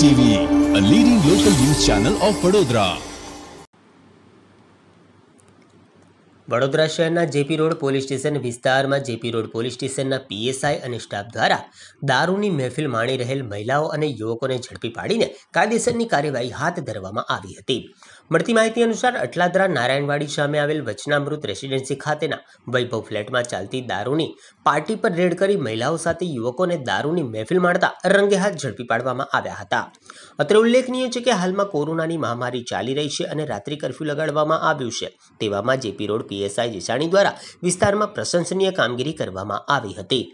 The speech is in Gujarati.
TV, a leading local news channel of Vadodara. Vadodara શહેરના જેપી રોડ પોલીસ સ્ટેશન વિસ્તારમાં જેપી રોડ પોલીસ સ્ટેશનના પીએસઆઈ અને સ્ટાફ દ્વારા દારૂની મહેફિલ માણી રહેલ મહિલાઓ અને યુવકોને ઝડપી પાડીને કાયદેસરની કાર્યવાહી હાથ ધરવામાં આવી હતી મળતી માહિતી અનુસાર અટલાદરા નારાયણવાડી સામે આવેલ વચનામૃત રેસિડેન્સી ખાતેના વૈભવ ફ્લેટમાં ચાલતી દારૂની પાર્ટી પર રેડ કરી મહિલાઓ સાથે યુવકોને દારૂની મહેફિલ માણતા રંગે હાથ ઝડપી પાડવામાં આવ્યા હતા અત્રે ઉલ્લેખનીય છે કે હાલમાં કોરોનાની મહામારી ચાલી રહી છે અને રાત્રિ કરફ્યુ લગાડવામાં આવ્યું છે તેવામાં JP road P PSI Jesani દ્વારા વિસ્તારમાં પ્રશંસનીય કામગીરી કરવામાં આવી હતી